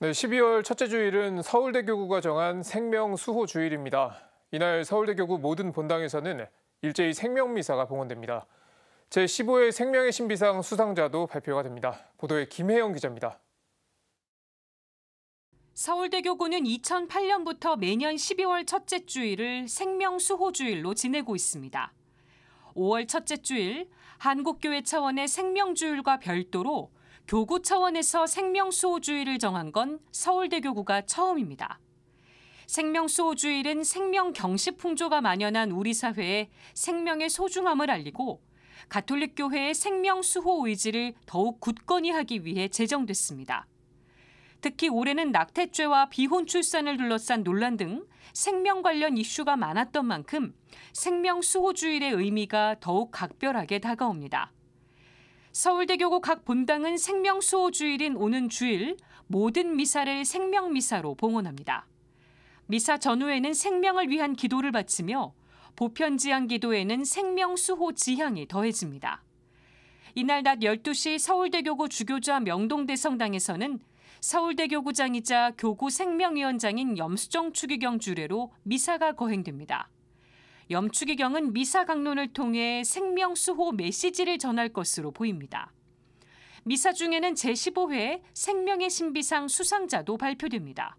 네, 12월 첫째 주일은 서울대교구가 정한 생명수호 주일입니다. 이날 서울대교구 모든 본당에서는 일제히 생명미사가 봉헌됩니다. 제15회 생명의 신비상 수상자도 발표가 됩니다. 보도에 김혜영 기자입니다. 서울대교구는 2008년부터 매년 12월 첫째 주일을 생명수호 주일로 지내고 있습니다. 5월 첫째 주일, 한국교회 차원의 생명주일과 별도로 교구 차원에서 생명수호주의를 정한 건 서울대 교구가 처음입니다. 생명수호주의는 생명경시풍조가 만연한 우리 사회에 생명의 소중함을 알리고 가톨릭 교회의 생명수호 의지를 더욱 굳건히 하기 위해 제정됐습니다. 특히 올해는 낙태죄와 비혼 출산을 둘러싼 논란 등 생명 관련 이슈가 많았던 만큼 생명수호주일의 의미가 더욱 각별하게 다가옵니다. 서울대교구 각 본당은 생명수호 주일인 오는 주일 모든 미사를 생명미사로 봉헌합니다. 미사 전후에는 생명을 위한 기도를 바치며 보편지향 기도에는 생명수호 지향이 더해집니다. 이날 낮 12시 서울대교구 주교자 명동대 성당에서는 서울대교구장이자 교구 생명위원장인 염수정 추기경 주례로 미사가 거행됩니다. 염추기경은 미사 강론을 통해 생명수호 메시지를 전할 것으로 보입니다. 미사 중에는 제15회 생명의 신비상 수상자도 발표됩니다.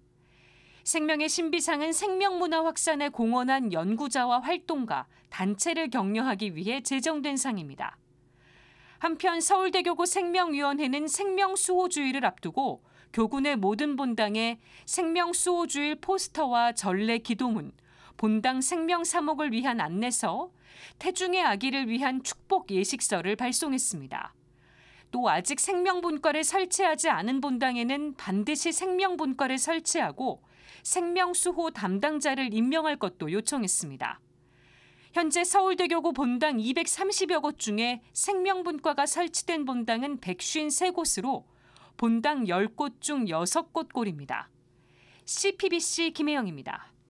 생명의 신비상은 생명문화 확산에 공헌한 연구자와 활동가, 단체를 격려하기 위해 제정된 상입니다. 한편 서울대교구 생명위원회는 생명수호주의를 앞두고 교군의 모든 본당에 생명수호주일 포스터와 전래 기도문, 본당 생명 사목을 위한 안내서, 태중의 아기를 위한 축복 예식서를 발송했습니다. 또 아직 생명본과를 설치하지 않은 본당에는 반드시 생명본과를 설치하고 생명수호 담당자를 임명할 것도 요청했습니다. 현재 서울대교구 본당 230여 곳 중에 생명분과가 설치된 본당은 153곳으로 본당 10곳 중 6곳 꼴입니다. CPBC 김혜영입니다.